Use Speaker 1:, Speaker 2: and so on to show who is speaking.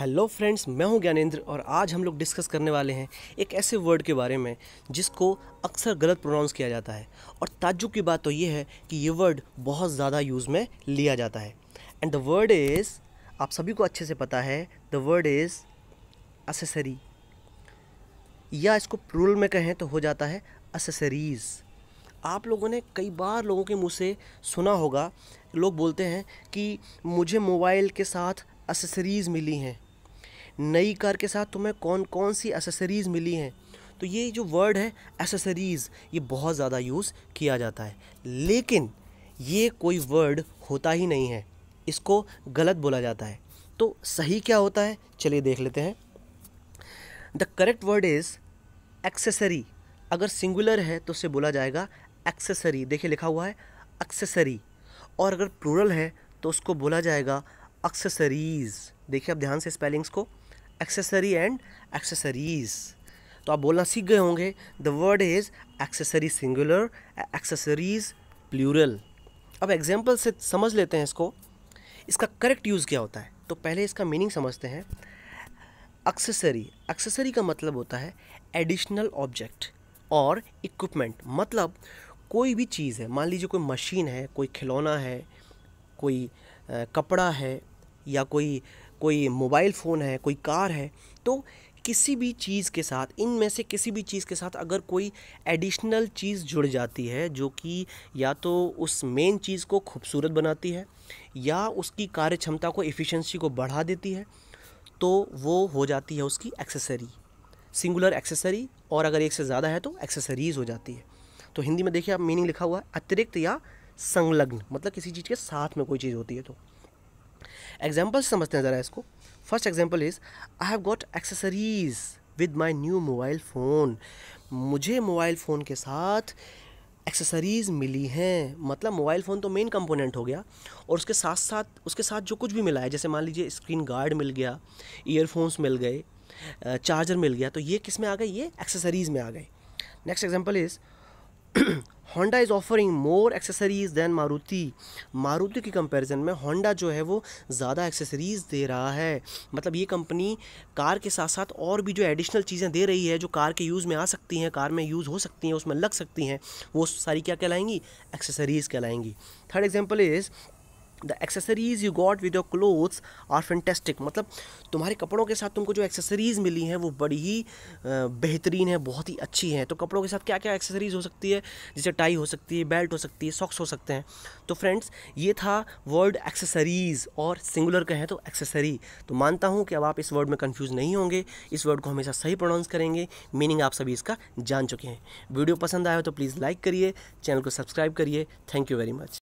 Speaker 1: hello friends मैं हूं ज्ञानेंद्र और आज हम लोग डिस्कस करने वाले हैं एक ऐसे वर्ड के बारे में जिसको अक्सर गलत प्रोनाउंस किया जाता है और ताज्जुब की बात तो ये है कि ये वर्ड बहुत ज़्यादा यूज़ में लिया जाता है एंड द वर्ड इज़ आप सभी को अच्छे से पता है द वर्ड इज़ असेसरी या इसको प्रूल में कहें तो हो जाता है असेसरीज़ आप लोगों ने कई बार लोगों के मुँह से सुना होगा लोग बोलते हैं कि मुझे मोबाइल के साथ असेसरीज़ मिली हैं नई कार के साथ तुम्हें कौन कौन सी एसेसरीज़ मिली हैं तो ये जो वर्ड है एसेसरीज़ ये बहुत ज़्यादा यूज़ किया जाता है लेकिन ये कोई वर्ड होता ही नहीं है इसको गलत बोला जाता है तो सही क्या होता है चलिए देख लेते हैं the correct word is accessory अगर सिंगुलर है तो उसे बोला जाएगा एक्सेसरी देखिए लिखा हुआ है एक्सेसरी और अगर प्लूरल है तो उसको बोला जाएगा एक्सेसरीज़ देखिए आप ध्यान से स्पेलिंग्स को एक्सेसरी एंड एक्सेसरीज़ तो आप बोलना सीख गए होंगे the word is accessory singular accessories plural अब एग्जाम्पल से समझ लेते हैं इसको इसका करेक्ट यूज़ क्या होता है तो पहले इसका मीनिंग समझते हैं एक्सेसरी एक्सेसरी का मतलब होता है एडिशनल ऑब्जेक्ट और इक्विपमेंट मतलब कोई भी चीज़ है मान लीजिए कोई मशीन है कोई खिलौना है कोई कपड़ा है या कोई कोई मोबाइल फ़ोन है कोई कार है तो किसी भी चीज़ के साथ इन में से किसी भी चीज़ के साथ अगर कोई एडिशनल चीज़ जुड़ जाती है जो कि या तो उस मेन चीज़ को खूबसूरत बनाती है या उसकी कार्य क्षमता को एफिशिएंसी को बढ़ा देती है तो वो हो जाती है उसकी एक्सेसरी सिंगुलर एक्सेसरी और अगर एक से ज़्यादा है तो एक्सेसरीज़ हो जाती है तो हिंदी में देखिए आप मीनिंग लिखा हुआ है अतिरिक्त या संलग्न मतलब किसी चीज़ के साथ में कोई चीज़ होती है तो एग्जाम्पल समझते हैं ज़रा इसको first example is I have got accessories with my new mobile phone मुझे मोबाइल फ़ोन के साथ एक्सेसरीज़ मिली हैं मतलब मोबाइल फ़ोन तो मेन कंपोनेंट हो गया और उसके साथ साथ उसके साथ जो कुछ भी मिला है जैसे मान लीजिए स्क्रीन गार्ड मिल गया ईयरफोन्स मिल गए चार्जर मिल गया तो ये किस में आ गए ये एक्सेसरीज़ में आ गए next example is Honda is offering more accessories than Maruti Maruti की कंपैरिजन में होंडा जो है वो ज़्यादा एक्सेसरीज़ दे रहा है मतलब ये कंपनी कार के साथ साथ और भी जो एडिशनल चीज़ें दे रही है जो कार के यूज़ में आ सकती हैं कार में यूज़ हो सकती हैं उसमें लग सकती हैं वो सारी क्या कहलाएंगी एक्सेसरीज़ कहलाएंगी third example is the accessories you got with your clothes are fantastic मतलब तुम्हारे कपड़ों के साथ तुमको जो एक्सेसरीज़ मिली हैं वो बड़ी ही बेहतरीन है बहुत ही अच्छी हैं तो कपड़ों के साथ क्या क्या एक्सेसरीज़ हो सकती है जैसे टाई हो सकती है बेल्ट हो सकती है सॉक्स हो सकते हैं तो फ्रेंड्स ये था वर्ड एक्सेसरीज़ और सिंगुलर कहें तो एक्सेसरी तो मानता हूँ कि अब आप इस वर्ड में कन्फ्यूज़ नहीं होंगे इस वर्ड को हमेशा सही प्रोनाउंस करेंगे मीनिंग आप सभी इसका जान चुके हैं वीडियो पसंद आया हो तो प्लीज़ लाइक करिए चैनल को सब्सक्राइब करिए थैंक यू वेरी मच